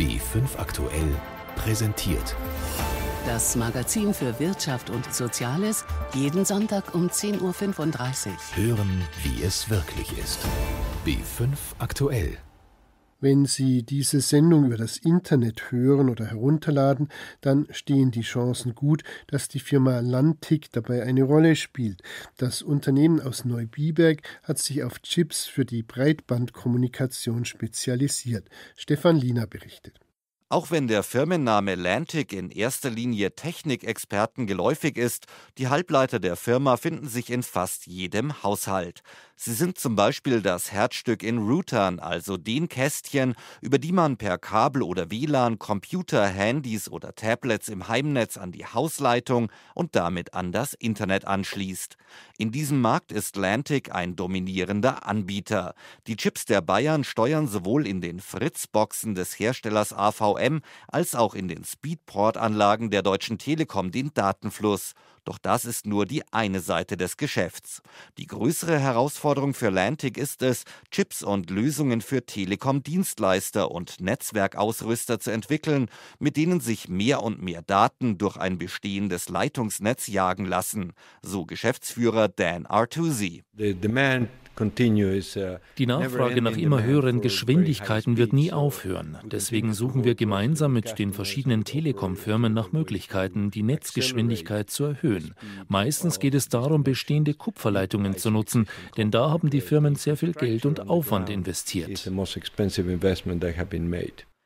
B5 aktuell präsentiert. Das Magazin für Wirtschaft und Soziales jeden Sonntag um 10.35 Uhr. Hören, wie es wirklich ist. B5 aktuell. Wenn Sie diese Sendung über das Internet hören oder herunterladen, dann stehen die Chancen gut, dass die Firma Lantik dabei eine Rolle spielt. Das Unternehmen aus Neubiberg hat sich auf Chips für die Breitbandkommunikation spezialisiert. Stefan Liener berichtet. Auch wenn der Firmenname Lantic in erster Linie Technikexperten geläufig ist, die Halbleiter der Firma finden sich in fast jedem Haushalt. Sie sind zum Beispiel das Herzstück in Routern, also den Kästchen, über die man per Kabel oder WLAN Computer, Handys oder Tablets im Heimnetz an die Hausleitung und damit an das Internet anschließt. In diesem Markt ist Lantic ein dominierender Anbieter. Die Chips der Bayern steuern sowohl in den Fritzboxen des Herstellers AVM als auch in den Speedport-Anlagen der Deutschen Telekom den Datenfluss. Doch das ist nur die eine Seite des Geschäfts. Die größere Herausforderung für Lantic ist es, Chips und Lösungen für Telekom-Dienstleister und Netzwerkausrüster zu entwickeln, mit denen sich mehr und mehr Daten durch ein bestehendes Leitungsnetz jagen lassen, so Geschäftsführer Dan Artusi. The demand Uh, die Nachfrage nach immer uh, höheren Geschwindigkeiten wird nie uh, aufhören. Deswegen suchen wir gemeinsam mit den verschiedenen Telekom-Firmen nach Möglichkeiten, die Netzgeschwindigkeit zu erhöhen. Meistens geht es darum, bestehende Kupferleitungen zu nutzen, denn da haben die Firmen sehr viel Geld und Aufwand investiert.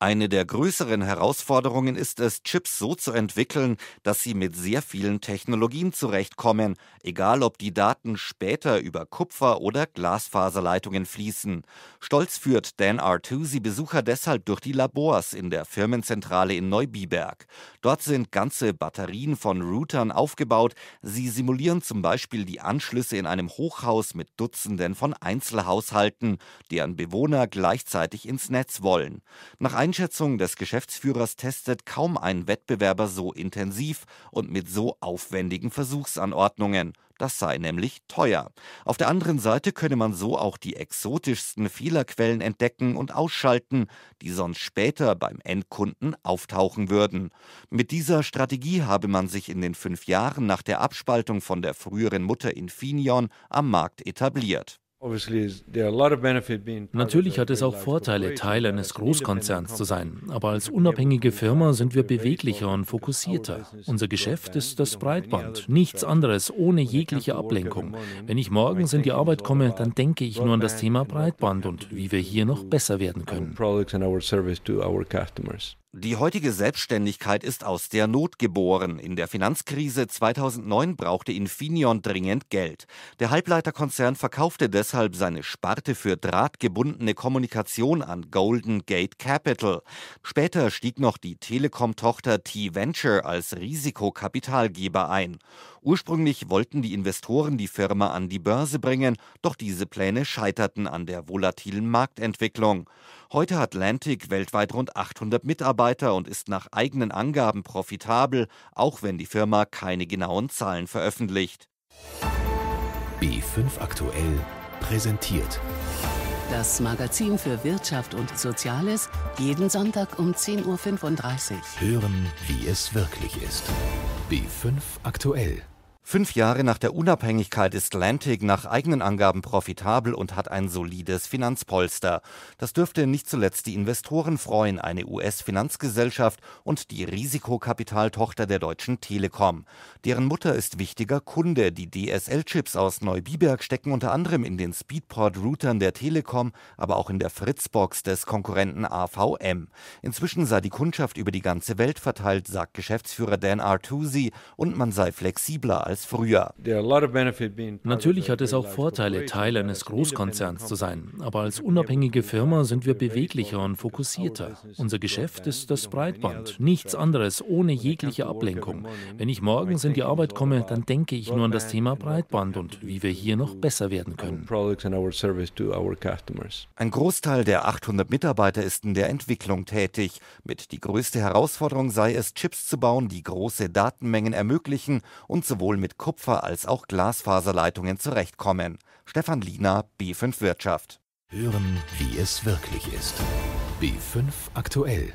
Eine der größeren Herausforderungen ist es, Chips so zu entwickeln, dass sie mit sehr vielen Technologien zurechtkommen, egal ob die Daten später über Kupfer- oder Glasfaserleitungen fließen. Stolz führt Dan Artusi Besucher deshalb durch die Labors in der Firmenzentrale in Neubiberg. Dort sind ganze Batterien von Routern aufgebaut. Sie simulieren zum Beispiel die Anschlüsse in einem Hochhaus mit Dutzenden von Einzelhaushalten, deren Bewohner gleichzeitig ins Netz wollen. Nach ein Einschätzung des Geschäftsführers testet kaum ein Wettbewerber so intensiv und mit so aufwendigen Versuchsanordnungen. Das sei nämlich teuer. Auf der anderen Seite könne man so auch die exotischsten Fehlerquellen entdecken und ausschalten, die sonst später beim Endkunden auftauchen würden. Mit dieser Strategie habe man sich in den fünf Jahren nach der Abspaltung von der früheren Mutter Infineon am Markt etabliert. Natürlich hat es auch Vorteile, Teil eines Großkonzerns zu sein, aber als unabhängige Firma sind wir beweglicher und fokussierter. Unser Geschäft ist das Breitband, nichts anderes, ohne jegliche Ablenkung. Wenn ich morgens in die Arbeit komme, dann denke ich nur an das Thema Breitband und wie wir hier noch besser werden können. Die heutige Selbstständigkeit ist aus der Not geboren. In der Finanzkrise 2009 brauchte Infineon dringend Geld. Der Halbleiterkonzern verkaufte deshalb seine Sparte für drahtgebundene Kommunikation an Golden Gate Capital. Später stieg noch die Telekom-Tochter T-Venture als Risikokapitalgeber ein. Ursprünglich wollten die Investoren die Firma an die Börse bringen, doch diese Pläne scheiterten an der volatilen Marktentwicklung. Heute hat Lantic weltweit rund 800 Mitarbeiter und ist nach eigenen Angaben profitabel, auch wenn die Firma keine genauen Zahlen veröffentlicht. B5 aktuell präsentiert. Das Magazin für Wirtschaft und Soziales jeden Sonntag um 10.35 Uhr. Hören, wie es wirklich ist. B5 aktuell. Fünf Jahre nach der Unabhängigkeit ist Lantic nach eigenen Angaben profitabel und hat ein solides Finanzpolster. Das dürfte nicht zuletzt die Investoren freuen, eine US-Finanzgesellschaft und die Risikokapitaltochter der Deutschen Telekom. Deren Mutter ist wichtiger Kunde. Die DSL-Chips aus Neubiberg stecken unter anderem in den Speedport-Routern der Telekom, aber auch in der Fritzbox des Konkurrenten AVM. Inzwischen sei die Kundschaft über die ganze Welt verteilt, sagt Geschäftsführer Dan Artusi, und man sei flexibler als als früher. Natürlich hat es auch Vorteile, Teil eines Großkonzerns zu sein, aber als unabhängige Firma sind wir beweglicher und fokussierter. Unser Geschäft ist das Breitband, nichts anderes, ohne jegliche Ablenkung. Wenn ich morgens in die Arbeit komme, dann denke ich nur an das Thema Breitband und wie wir hier noch besser werden können. Ein Großteil der 800 Mitarbeiter ist in der Entwicklung tätig. Mit die größte Herausforderung sei es, Chips zu bauen, die große Datenmengen ermöglichen und sowohl mit mit Kupfer- als auch Glasfaserleitungen zurechtkommen. Stefan Liener, B5 Wirtschaft. Hören, wie es wirklich ist. B5 aktuell.